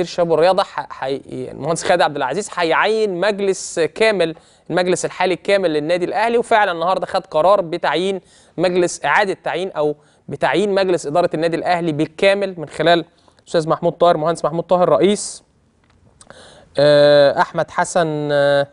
وزير الشباب والرياضه حي... المهندس خالد عبد العزيز هيعين مجلس كامل المجلس الحالي الكامل للنادي الاهلي وفعلا النهارده خد قرار بتعيين مجلس اعاده تعيين او بتعيين مجلس اداره النادي الاهلي بالكامل من خلال استاذ محمود طاهر مهندس محمود طاهر رئيس آه، احمد حسن آه،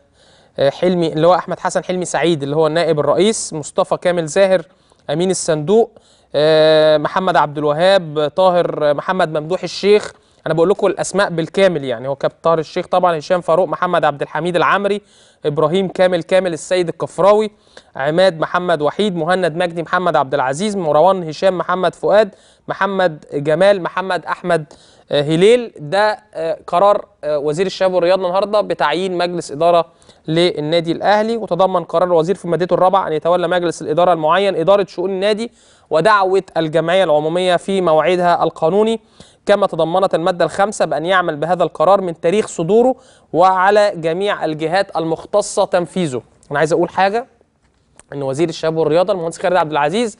حلمي اللي هو احمد حسن حلمي سعيد اللي هو النائب الرئيس مصطفى كامل زاهر امين الصندوق آه، محمد عبد الوهاب طاهر محمد ممدوح الشيخ انا بقول لكم الاسماء بالكامل يعني هو كابتن طاهر الشيخ طبعا هشام فاروق محمد عبد الحميد العمري ابراهيم كامل كامل السيد الكفراوي عماد محمد وحيد مهند مجدي محمد عبد العزيز مروان هشام محمد فؤاد محمد جمال محمد احمد آه، هليل ده آه، قرار آه، وزير الشباب والرياضه النهارده بتعيين مجلس اداره للنادي الاهلي وتضمن قرار الوزير في مادته الرابعه ان يتولى مجلس الاداره المعين اداره شؤون النادي ودعوه الجمعيه العموميه في موعدها القانوني كما تضمنت المادة الخامسة بأن يعمل بهذا القرار من تاريخ صدوره وعلى جميع الجهات المختصة تنفيذه أنا عايز أقول حاجة أن وزير الشباب والرياضة المهندس خالد عبد العزيز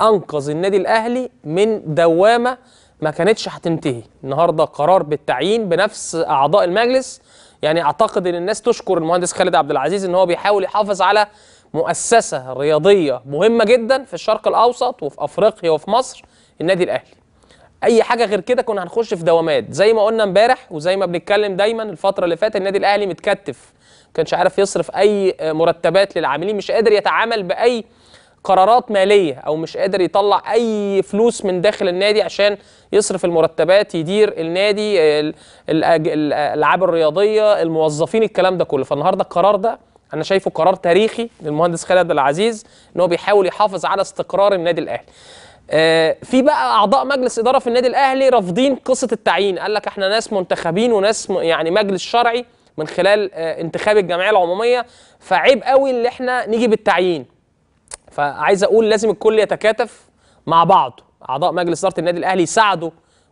أنقذ النادي الأهلي من دوامة ما كانتش هتنتهي النهاردة قرار بالتعيين بنفس أعضاء المجلس يعني أعتقد أن الناس تشكر المهندس خالد عبد العزيز أن هو بيحاول يحافظ على مؤسسة رياضية مهمة جدا في الشرق الأوسط وفي أفريقيا وفي مصر النادي الأهلي اي حاجه غير كده كنا هنخش في دوامات زي ما قلنا امبارح وزي ما بنتكلم دايما الفتره اللي فاتت النادي الاهلي متكتف ما كانش عارف يصرف اي آه، مرتبات للعاملين مش قادر يتعامل باي قرارات ماليه او مش قادر يطلع اي فلوس من داخل النادي عشان يصرف المرتبات يدير النادي الالعاب الرياضيه الموظفين الكلام ده كله فالنهارده القرار ده انا شايفه قرار تاريخي للمهندس خالد العزيز ان هو بيحاول يحافظ على استقرار النادي الاهلي آه، في بقى اعضاء مجلس اداره في النادي الاهلي رافضين قصه التعيين قال لك احنا ناس منتخبين وناس يعني مجلس شرعي من خلال آه، انتخاب الجمعيه العموميه فعيب قوي ان احنا نيجي بالتعيين فعايز اقول لازم الكل يتكاتف مع بعض اعضاء مجلس اداره النادي الاهلي يساعدوا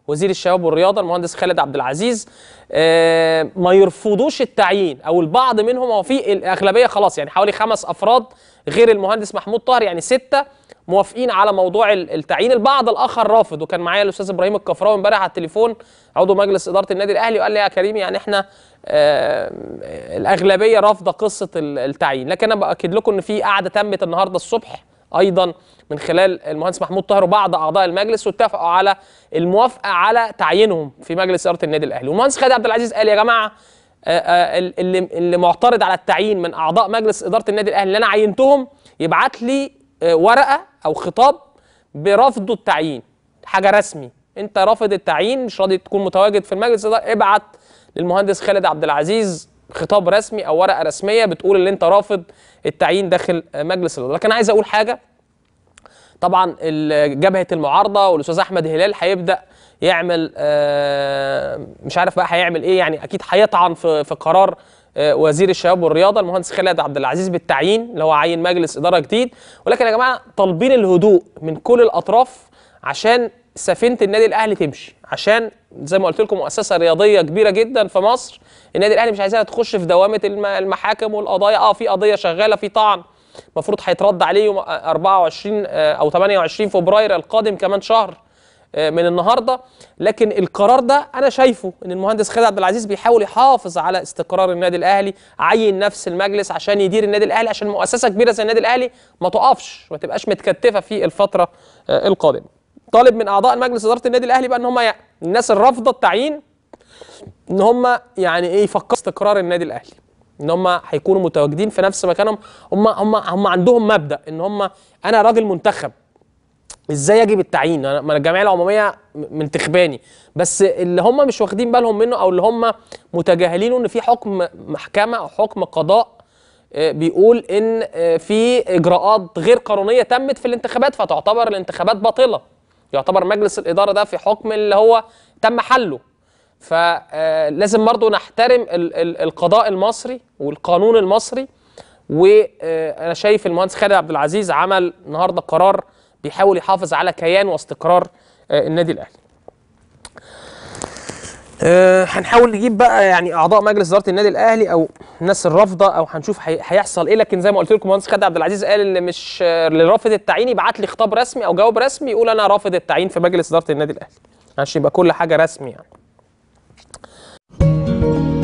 وزير الشباب والرياضه المهندس خالد عبد العزيز آه، ما يرفضوش التعيين او البعض منهم هو في الاغلبيه خلاص يعني حوالي خمس افراد غير المهندس محمود طاهر يعني سته موافقين على موضوع التعيين البعض الاخر رافض وكان معايا الاستاذ ابراهيم الكفراوي امبارح على التليفون عضو مجلس اداره النادي الاهلي وقال لي يا كريم يعني احنا الاغلبيه رافضه قصه التعيين لكن انا باكد لكم ان في قعده تمت النهارده الصبح ايضا من خلال المهندس محمود طاهر وبعض اعضاء المجلس واتفقوا على الموافقه على تعيينهم في مجلس اداره النادي الاهلي والمهندس خالد عبد العزيز قال يا جماعه آه، آه، اللي اللي معترض على التعيين من اعضاء مجلس اداره النادي الاهلي اللي انا عينتهم يبعت لي ورقه او خطاب برفضه التعيين حاجه رسمي انت رافض التعيين مش راضي تكون متواجد في المجلس ده ابعت للمهندس خالد عبد العزيز خطاب رسمي او ورقه رسميه بتقول ان انت رافض التعيين داخل مجلس الاداره لكن عايز اقول حاجه طبعا جبهه المعارضه والاستاذ احمد هلال هيبدا يعمل آه، مش عارف بقى هيعمل ايه يعني اكيد هيطعن في قرار آه، وزير الشباب والرياضه المهندس خالد عبد العزيز بالتعيين اللي هو عين مجلس اداره جديد ولكن يا جماعه طالبين الهدوء من كل الاطراف عشان سفينه النادي الاهلي تمشي عشان زي ما قلت لكم مؤسسه رياضيه كبيره جدا في مصر النادي الاهلي مش عايزها تخش في دوامه المحاكم والقضايا اه في قضيه شغاله في طعن المفروض هيترد عليه 24 آه، او 28 فبراير القادم كمان شهر آه، من النهارده لكن القرار ده انا شايفه ان المهندس خالد عبد العزيز بيحاول يحافظ على استقرار النادي الاهلي عين نفس المجلس عشان يدير النادي الاهلي عشان مؤسسه كبيره زي النادي الاهلي ما تقفش ما تبقاش متكتفه في الفتره آه، القادمه طالب من اعضاء مجلس اداره النادي الاهلي بقى ان هم يعني الناس الرافضه التعيين ان هم يعني ايه يفكروا استقرار النادي الاهلي ان هم هيكونوا متواجدين في نفس مكانهم هم هم هم عندهم مبدا ان هم انا راجل منتخب ازاي اجيب التعيين انا الجمعيه العموميه منتخباني بس اللي هم مش واخدين بالهم منه او اللي هم متجاهلينه ان في حكم محكمه او حكم قضاء آه، بيقول ان آه، في اجراءات غير قانونيه تمت في الانتخابات فتعتبر الانتخابات باطله يعتبر مجلس الاداره ده في حكم اللي هو تم حله فلازم آه، برضه نحترم القضاء المصري والقانون المصري وانا شايف المهندس خالد عبد العزيز عمل النهارده قرار بيحاول يحافظ على كيان واستقرار آه، النادي الاهلي أه هنحاول نجيب بقى يعني اعضاء مجلس اداره النادي الاهلي او الناس الرافضه او هنشوف هيحصل ايه لكن زي ما قلت لكم مهندس خالد عبد العزيز قال اللي مش اللي آه، رافض التعيين يبعت لي خطاب رسمي او جواب رسمي يقول انا رافض التعيين في مجلس اداره النادي الاهلي عشان يبقى كل حاجه رسمي يعني